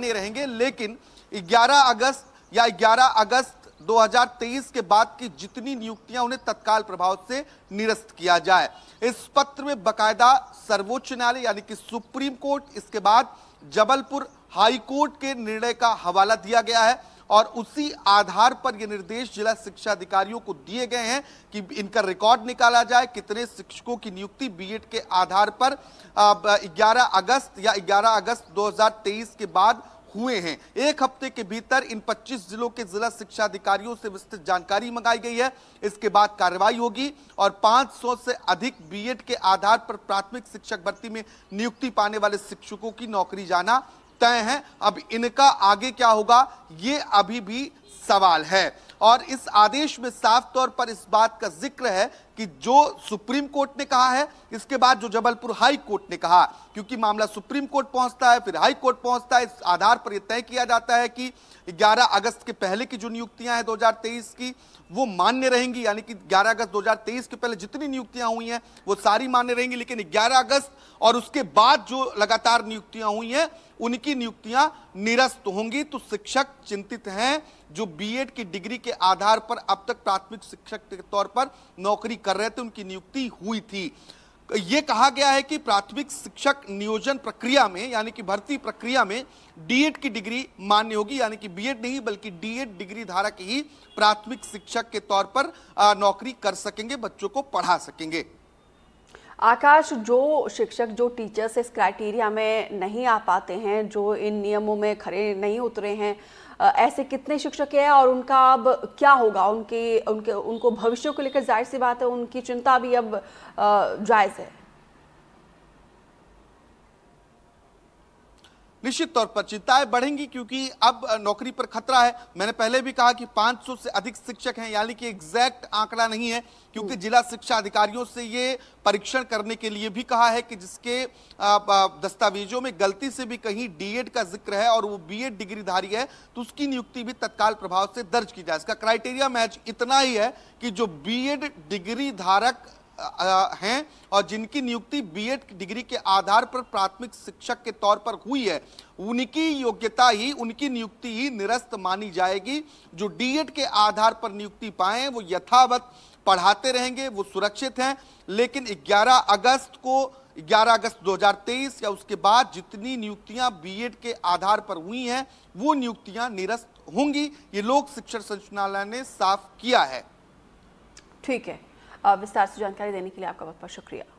नहीं रहेंगे लेकिन 11 अगस्त या 11 अगस्त 2023 के बाद की जितनी नियुक्तियां उन्हें तत्काल प्रभाव से निरस्त किया जाए इस पत्र में बकायदा सर्वोच्च न्यायालय यानी कि सुप्रीम कोर्ट इसके बाद जबलपुर हाई कोर्ट के निर्णय का हवाला दिया गया है और उसी आधार पर ये निर्देश जिला शिक्षा अधिकारियों को दिए गए हैं कि इनका रिकॉर्ड निकाला जाए कितने शिक्षकों की नियुक्ति बीएड के आधार पर 11 अगस्त या 11 अगस्त 2023 के बाद हुए हैं एक हफ्ते के भीतर इन 25 जिलों के जिला शिक्षा अधिकारियों से विस्तृत जानकारी मंगाई गई है इसके बाद कार्रवाई होगी और 500 से अधिक बीएड के आधार पर प्राथमिक शिक्षक भर्ती में नियुक्ति पाने वाले शिक्षकों की नौकरी जाना तय हैं अब इनका आगे क्या होगा ये अभी भी सवाल है और इस आदेश में साफ तौर पर इस बात का जिक्र है कि जो सुप्रीम कोर्ट ने कहा है इसके बाद जो जबलपुर हाई कोर्ट ने कहा क्योंकि मामला सुप्रीम कोर्ट पहुंचता है फिर हाई कोर्ट पहुंचता है इस आधार पर यह तय किया जाता है कि 11 अगस्त के पहले की जो नियुक्तियां हैं 2023 की वो मान्य रहेंगी यानी कि 11 अगस्त 2023 के पहले जितनी नियुक्तियां हुई हैं वो सारी मान्य रहेंगी लेकिन ग्यारह अगस्त और उसके बाद जो लगातार नियुक्तियां हुई हैं उनकी नियुक्तियां निरस्त होंगी तो शिक्षक चिंतित हैं जो बीएड की डिग्री के आधार पर अब तक प्राथमिक शिक्षक के तौर पर नौकरी कर रहे थे उनकी नियुक्ति हुई थी ये कहा गया है कि प्राथमिक शिक्षक नियोजन प्रक्रिया में यानी कि भर्ती प्रक्रिया में डीएड की डिग्री मान्य होगी यानी कि बीएड नहीं बल्कि डीएड डिग्री धारक ही प्राथमिक शिक्षक के तौर पर नौकरी कर सकेंगे बच्चों को पढ़ा सकेंगे आकाश जो शिक्षक जो टीचर्स इस क्राइटेरिया में नहीं आ पाते हैं जो इन नियमों में खड़े नहीं उतरे हैं ऐसे कितने शिक्षक हैं और उनका अब क्या होगा उनके उनके उनको भविष्य को लेकर जाहिर सी बात है उनकी चिंता भी अब जायज़ है निश्चित तौर पर चिंताएं बढ़ेंगी क्योंकि अब नौकरी पर खतरा है मैंने पहले भी कहा कि 500 से अधिक शिक्षक हैं यानी कि एग्जैक्ट आंकड़ा नहीं है क्योंकि हम्म। जिला शिक्षा अधिकारियों से ये परीक्षण करने के लिए भी कहा है कि जिसके दस्तावेजों में गलती से भी कहीं डीएड का जिक्र है और वो बीएड डिग्रीधारी है तो उसकी नियुक्ति भी तत्काल प्रभाव से दर्ज की जाए इसका क्राइटेरिया मैच इतना ही है कि जो बीएड डिग्री धारक हैं और जिनकी नियुक्ति बीएड डिग्री के आधार पर प्राथमिक शिक्षक के तौर पर हुई है उनकी योग्यता ही उनकी नियुक्ति ही निरस्त मानी जाएगी जो डीएड के आधार पर नियुक्ति पाए वो यथावत पढ़ाते रहेंगे वो सुरक्षित हैं लेकिन 11 अगस्त को 11 अगस्त 2023 या उसके बाद जितनी नियुक्तियां बीएड के आधार पर हुई हैं वो नियुक्तियां निरस्त होंगी ये लोक शिक्षण संचालय ने साफ किया है ठीक है विस्तार से जानकारी देने के लिए आपका बहुत बहुत शुक्रिया